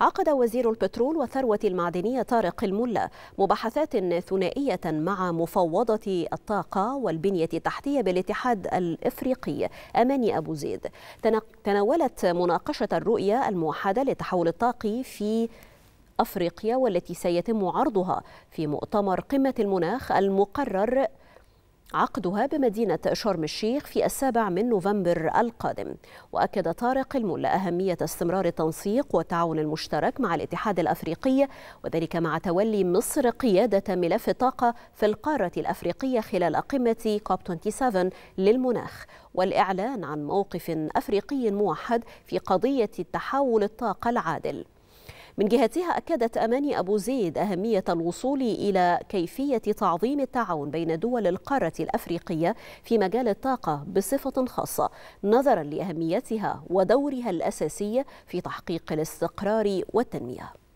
عقد وزير البترول والثروة المعدنية طارق الملا مباحثات ثنائية مع مفوضة الطاقة والبنية التحتية بالاتحاد الإفريقي أماني أبو زيد تناولت مناقشة الرؤية الموحدة للتحول الطاقي في أفريقيا والتي سيتم عرضها في مؤتمر قمة المناخ المقرر عقدها بمدينة شرم الشيخ في السابع من نوفمبر القادم وأكد طارق الملا أهمية استمرار التنسيق والتعاون المشترك مع الاتحاد الأفريقي وذلك مع تولي مصر قيادة ملف الطاقة في القارة الأفريقية خلال قمة كوب 27 للمناخ والإعلان عن موقف أفريقي موحد في قضية التحول الطاقة العادل من جهتها أكدت أماني أبو زيد أهمية الوصول إلى كيفية تعظيم التعاون بين دول القارة الأفريقية في مجال الطاقة بصفة خاصة نظرا لأهميتها ودورها الأساسي في تحقيق الاستقرار والتنمية